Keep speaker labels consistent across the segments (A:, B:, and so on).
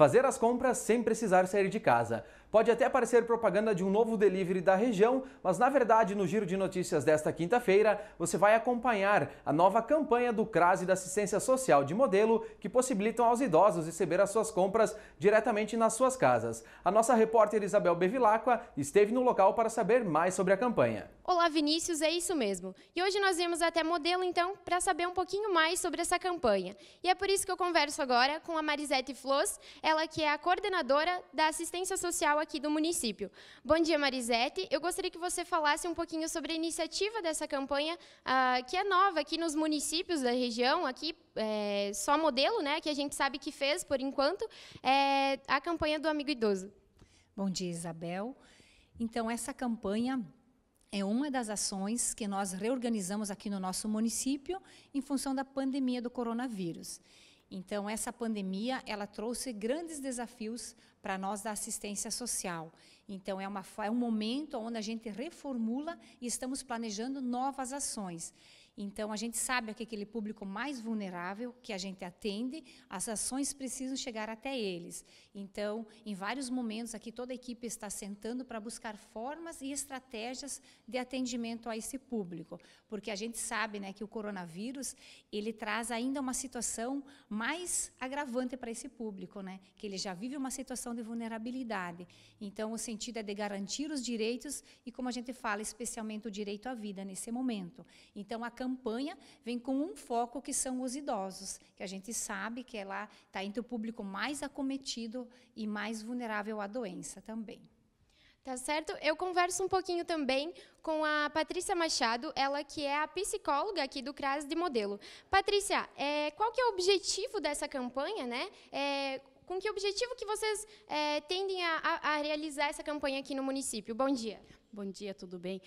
A: fazer as compras sem precisar sair de casa. Pode até parecer propaganda de um novo delivery da região, mas na verdade, no giro de notícias desta quinta-feira, você vai acompanhar a nova campanha do CRASE da Assistência Social de Modelo, que possibilitam aos idosos receber as suas compras diretamente nas suas casas. A nossa repórter Isabel Bevilacqua esteve no local para saber mais sobre a campanha.
B: Olá, Vinícius, é isso mesmo. E hoje nós vimos até Modelo, então, para saber um pouquinho mais sobre essa campanha. E é por isso que eu converso agora com a Marisete Floss, ela que é a coordenadora da Assistência Social aqui do município. Bom dia, Marisete. Eu gostaria que você falasse um pouquinho sobre a iniciativa dessa campanha, ah, que é nova aqui nos municípios da região, aqui é, só modelo, né, que a gente sabe que fez
C: por enquanto, é, a campanha do Amigo Idoso. Bom dia, Isabel. Então, essa campanha é uma das ações que nós reorganizamos aqui no nosso município em função da pandemia do coronavírus. Então, essa pandemia, ela trouxe grandes desafios para nós da assistência social. Então, é, uma, é um momento onde a gente reformula e estamos planejando novas ações. Então, a gente sabe que é aquele público mais vulnerável que a gente atende, as ações precisam chegar até eles. Então, em vários momentos aqui, toda a equipe está sentando para buscar formas e estratégias de atendimento a esse público, porque a gente sabe né, que o coronavírus ele traz ainda uma situação mais agravante para esse público, né, que ele já vive uma situação de vulnerabilidade. Então, o sentido é de garantir os direitos e, como a gente fala, especialmente o direito à vida nesse momento. Então, a campanha vem com um foco que são os idosos, que a gente sabe que ela é está entre o público mais acometido e mais vulnerável à doença também. Tá
B: certo? Eu converso um pouquinho também com a Patrícia Machado, ela que é a psicóloga aqui do CRAS de Modelo. Patrícia, é, qual que é o objetivo dessa campanha, né? É, com que objetivo que vocês é, tendem a, a, realizar essa campanha aqui no município?
D: Bom dia. Bom dia, tudo bem?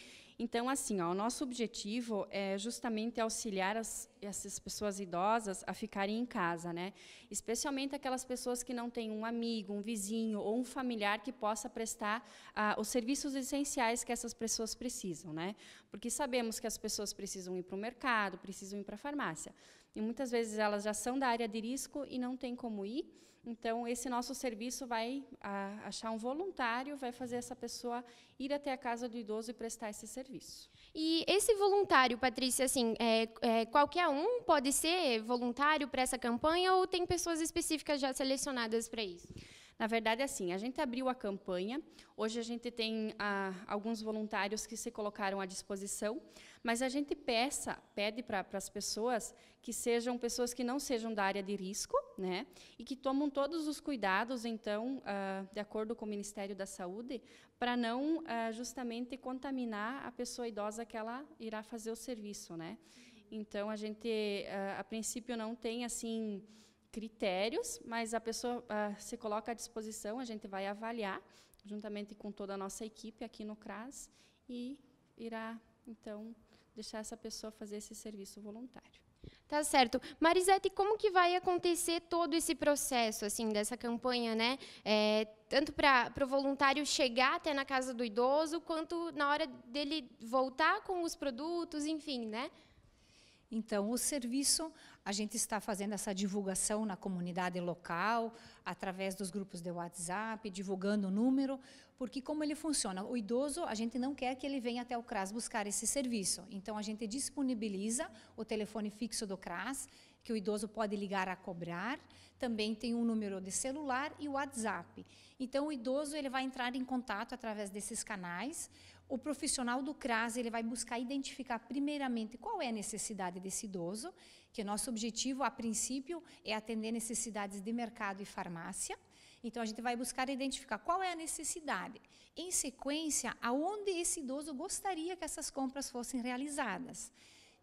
D: Então, assim, ó, o nosso objetivo é justamente auxiliar as, essas pessoas idosas a ficarem em casa, né? Especialmente aquelas pessoas que não têm um amigo, um vizinho ou um familiar que possa prestar ah, os serviços essenciais que essas pessoas precisam, né? Porque sabemos que as pessoas precisam ir para o mercado, precisam ir para a farmácia. E muitas vezes elas já são da área de risco e não tem como ir. Então, esse nosso serviço vai a, achar um voluntário, vai fazer essa pessoa ir até a casa do idoso e prestar esse serviço.
B: E esse voluntário, Patrícia, assim, é, é, qualquer um pode ser voluntário para essa campanha ou tem pessoas específicas
D: já selecionadas para isso? Na verdade, é assim, a gente abriu a campanha, hoje a gente tem ah, alguns voluntários que se colocaram à disposição, mas a gente peça, pede para as pessoas que sejam pessoas que não sejam da área de risco, né, e que tomam todos os cuidados, então, ah, de acordo com o Ministério da Saúde, para não ah, justamente contaminar a pessoa idosa que ela irá fazer o serviço, né. Então a gente, a princípio, não tem assim critérios, mas a pessoa se coloca à disposição, a gente vai avaliar, juntamente com toda a nossa equipe aqui no CRAS, e irá, então, deixar essa pessoa fazer esse serviço voluntário.
B: Tá certo. Marisete, como que vai acontecer todo esse processo, assim, dessa campanha, né? É, tanto para o voluntário chegar até na casa do
C: idoso, quanto na hora dele voltar com os produtos, enfim, né? Então, o serviço, a gente está fazendo essa divulgação na comunidade local, através dos grupos de WhatsApp, divulgando o número, porque como ele funciona? O idoso, a gente não quer que ele venha até o CRAS buscar esse serviço. Então, a gente disponibiliza o telefone fixo do CRAS, que o idoso pode ligar a cobrar, também tem um número de celular e WhatsApp. Então, o idoso ele vai entrar em contato através desses canais, o profissional do CRAS ele vai buscar identificar primeiramente qual é a necessidade desse idoso, que é nosso objetivo a princípio é atender necessidades de mercado e farmácia. Então a gente vai buscar identificar qual é a necessidade, em sequência aonde esse idoso gostaria que essas compras fossem realizadas.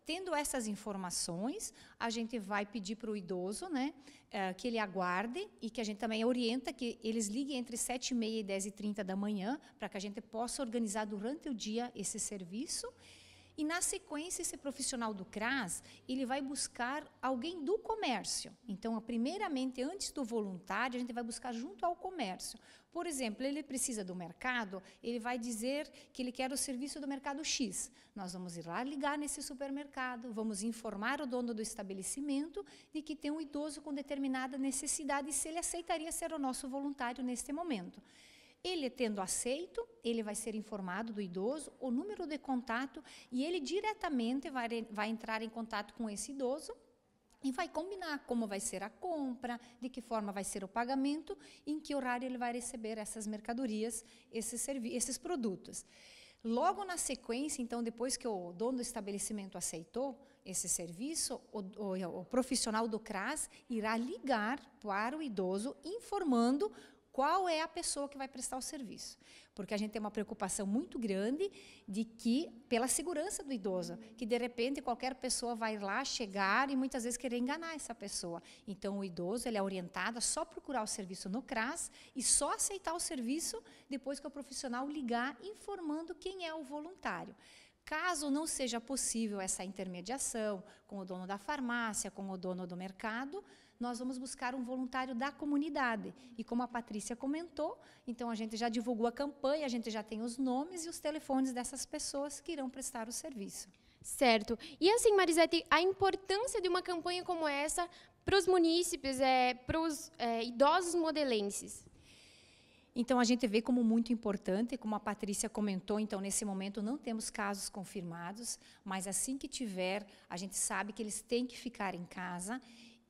C: Tendo essas informações, a gente vai pedir para o idoso né, eh, que ele aguarde e que a gente também orienta que eles liguem entre 7h30 e 10h30 da manhã, para que a gente possa organizar durante o dia esse serviço e na sequência, esse profissional do CRAS, ele vai buscar alguém do comércio. Então, primeiramente, antes do voluntário, a gente vai buscar junto ao comércio. Por exemplo, ele precisa do mercado, ele vai dizer que ele quer o serviço do mercado X. Nós vamos ir lá ligar nesse supermercado, vamos informar o dono do estabelecimento de que tem um idoso com determinada necessidade e se ele aceitaria ser o nosso voluntário neste momento. Ele tendo aceito, ele vai ser informado do idoso, o número de contato, e ele diretamente vai, vai entrar em contato com esse idoso e vai combinar como vai ser a compra, de que forma vai ser o pagamento, em que horário ele vai receber essas mercadorias, esses, esses produtos. Logo na sequência, então, depois que o dono do estabelecimento aceitou esse serviço, o, o, o profissional do CRAS irá ligar para o idoso informando qual é a pessoa que vai prestar o serviço. Porque a gente tem uma preocupação muito grande de que, pela segurança do idoso, que de repente qualquer pessoa vai lá chegar e muitas vezes querer enganar essa pessoa. Então o idoso ele é orientado a só procurar o serviço no CRAS e só aceitar o serviço depois que o profissional ligar informando quem é o voluntário. Caso não seja possível essa intermediação com o dono da farmácia, com o dono do mercado, nós vamos buscar um voluntário da comunidade. E como a Patrícia comentou, então a gente já divulgou a campanha, a gente já tem os nomes e os telefones dessas pessoas que irão prestar o serviço. Certo. E assim,
B: Marisete, a importância de uma campanha como essa para os munícipes, é, para os é,
C: idosos modelenses? Então, a gente vê como muito importante, como a Patrícia comentou, então, nesse momento não temos casos confirmados, mas assim que tiver, a gente sabe que eles têm que ficar em casa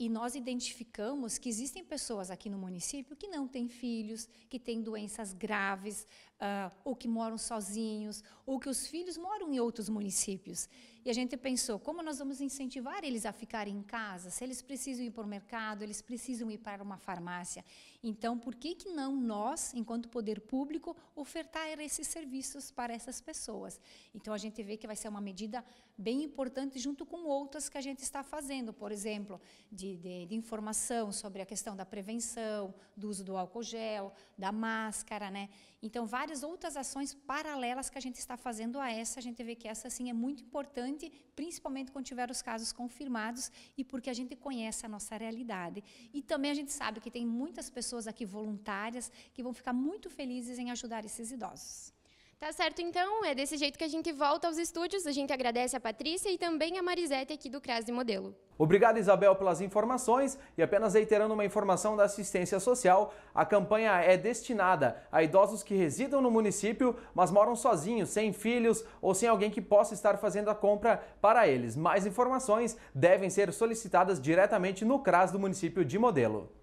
C: e nós identificamos que existem pessoas aqui no município que não têm filhos, que têm doenças graves, uh, ou que moram sozinhos, ou que os filhos moram em outros municípios. E a gente pensou, como nós vamos incentivar eles a ficarem em casa? Se eles precisam ir para o mercado, eles precisam ir para uma farmácia. Então, por que, que não nós, enquanto poder público, ofertar esses serviços para essas pessoas? Então, a gente vê que vai ser uma medida bem importante junto com outras que a gente está fazendo, por exemplo, de, de, de informação sobre a questão da prevenção, do uso do álcool gel, da máscara, né? Então, várias outras ações paralelas que a gente está fazendo a essa, a gente vê que essa sim é muito importante, principalmente quando tiver os casos confirmados e porque a gente conhece a nossa realidade. E também a gente sabe que tem muitas pessoas aqui voluntárias que vão ficar muito felizes em ajudar esses idosos.
B: Tá certo, então. É desse jeito que a gente volta aos estúdios. A gente agradece a Patrícia e também a Marisete aqui do Crase Modelo.
A: Obrigado, Isabel, pelas informações. E apenas reiterando uma informação da assistência social, a campanha é destinada a idosos que residam no município, mas moram sozinhos, sem filhos ou sem alguém que possa estar fazendo a compra para eles. Mais informações devem ser solicitadas diretamente no CRAS do município de Modelo.